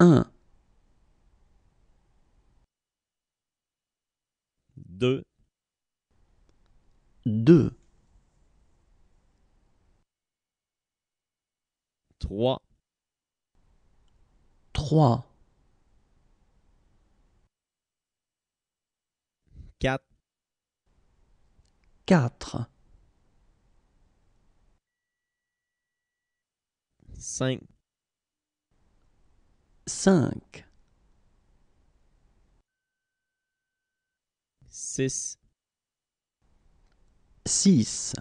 1, 2, 2, 3, 3, 4, 4, 5, 5 6 6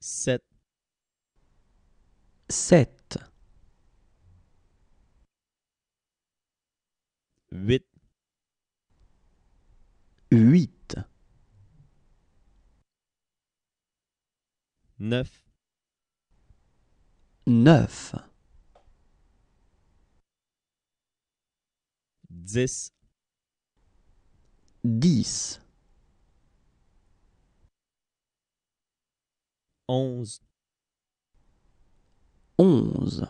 7 7 8 8 9 neuf, dix, dix, onze, onze,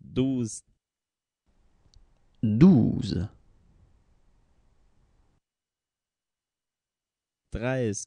douze, douze, treize,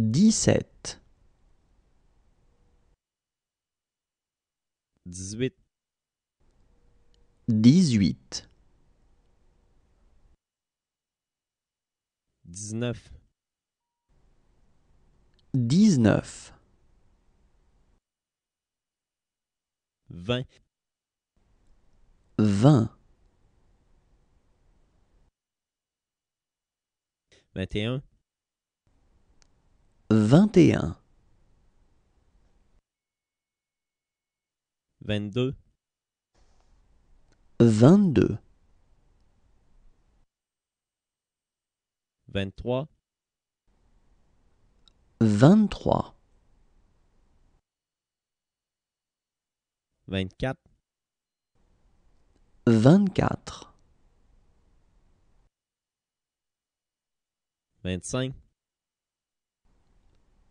17 18 18 19 19 20 20 21 21 22 22 23 23 24 24 25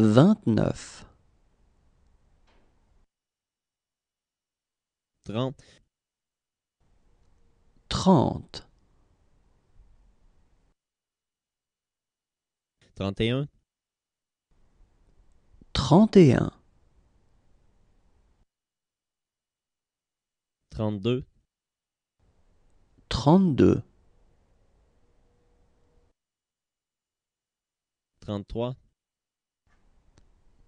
29. 30. 30. 31. 31. 32. 32. 33.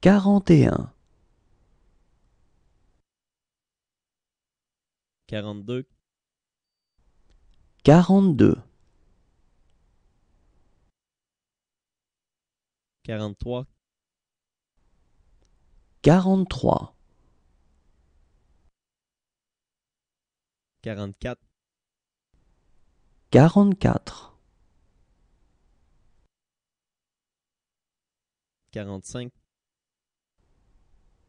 Quarante et un. Quarante-deux. Quarante-deux. Quarante-trois. Quarante-trois. Quarante-quatre. Quarante-quatre. Quarante-cinq.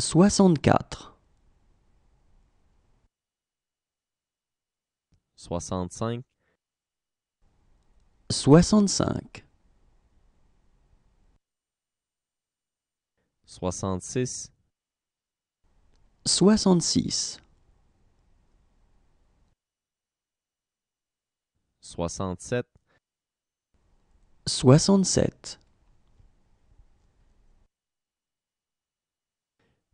64 65 65 66 66 67 67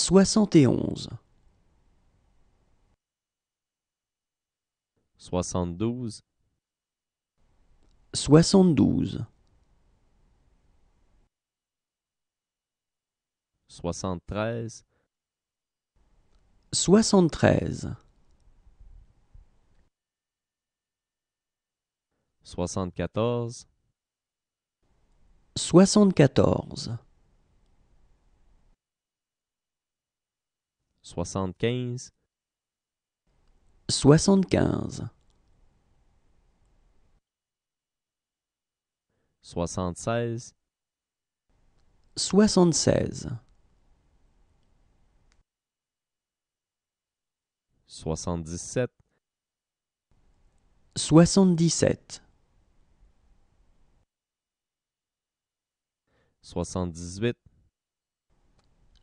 71 72 72 73 73 74 74 75 75 76 76 77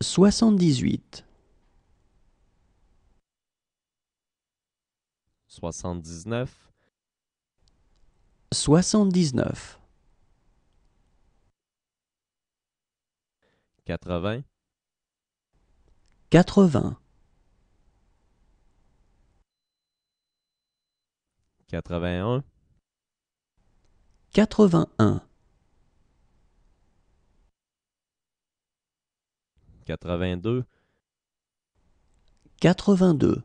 77 78 78 79. 79. 80. 80. 81. 81. 82. 82.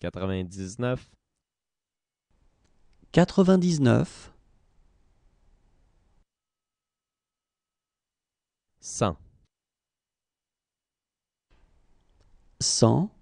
99 99 100 100